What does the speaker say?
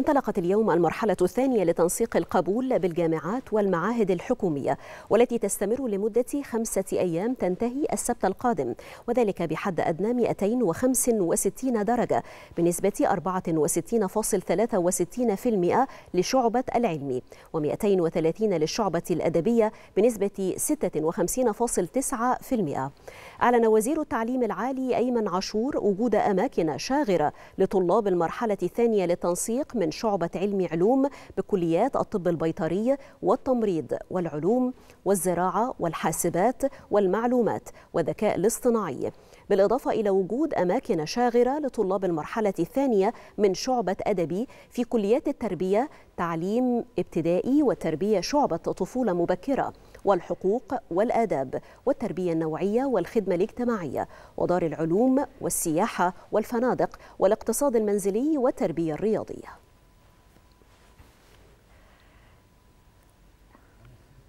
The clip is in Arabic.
انطلقت اليوم المرحلة الثانية لتنسيق القبول بالجامعات والمعاهد الحكومية والتي تستمر لمدة خمسة أيام تنتهي السبت القادم وذلك بحد أدنى 265 درجة بنسبة 64.63% لشعبة العلمي و230 للشعبة الأدبية بنسبة 56.9% أعلن وزير التعليم العالي أيمن عاشور وجود أماكن شاغرة لطلاب المرحلة الثانية للتنسيق من من شعبة علم علوم بكليات الطب البيطري والتمريض والعلوم والزراعة والحاسبات والمعلومات والذكاء الاصطناعي بالإضافة إلى وجود أماكن شاغرة لطلاب المرحلة الثانية من شعبة أدبي في كليات التربية تعليم ابتدائي وتربية شعبة طفولة مبكرة والحقوق والآداب والتربية النوعية والخدمة الاجتماعية ودار العلوم والسياحة والفنادق والاقتصاد المنزلي والتربية الرياضية